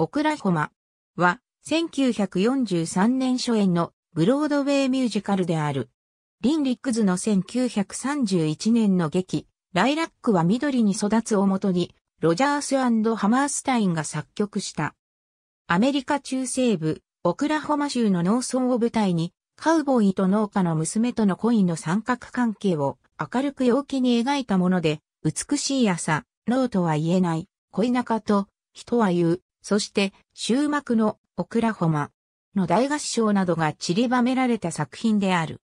オクラホマは1943年初演のブロードウェイミュージカルである。リン・リックズの1931年の劇、ライラックは緑に育つをもとに、ロジャースハマースタインが作曲した。アメリカ中西部、オクラホマ州の農村を舞台に、カウボーイと農家の娘との恋の三角関係を明るく陽気に描いたもので、美しい朝、ノーとは言えない、恋仲と、人は言う、そして、終幕のオクラホマの大合唱などが散りばめられた作品である。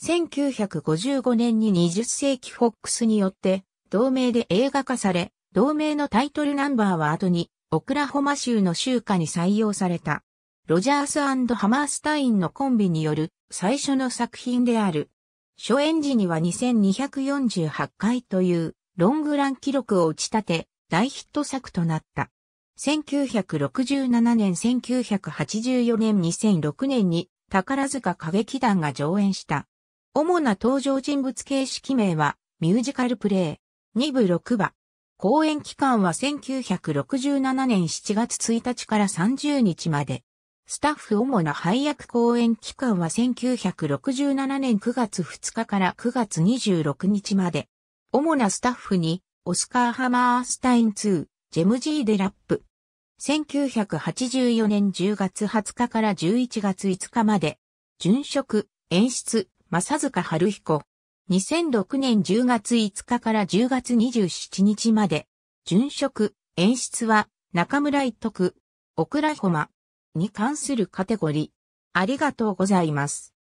1955年に20世紀フォックスによって同名で映画化され、同名のタイトルナンバーは後にオクラホマ州の州歌に採用された。ロジャースハマースタインのコンビによる最初の作品である。初演時には2248回というロングラン記録を打ち立て大ヒット作となった。1967年1984年2006年に宝塚歌劇団が上演した。主な登場人物形式名はミュージカルプレイ2部6話。公演期間は1967年7月1日から30日まで。スタッフ主な配役公演期間は1967年9月2日から9月26日まで。主なスタッフに、オスカー・ハマースタイン2、ジェムジー・デ・ラップ、1984年10月20日から11月5日まで、殉職、演出、正塚春彦。2006年10月5日から10月27日まで、殉職、演出は中村一徳、オクラホマに関するカテゴリー。ありがとうございます。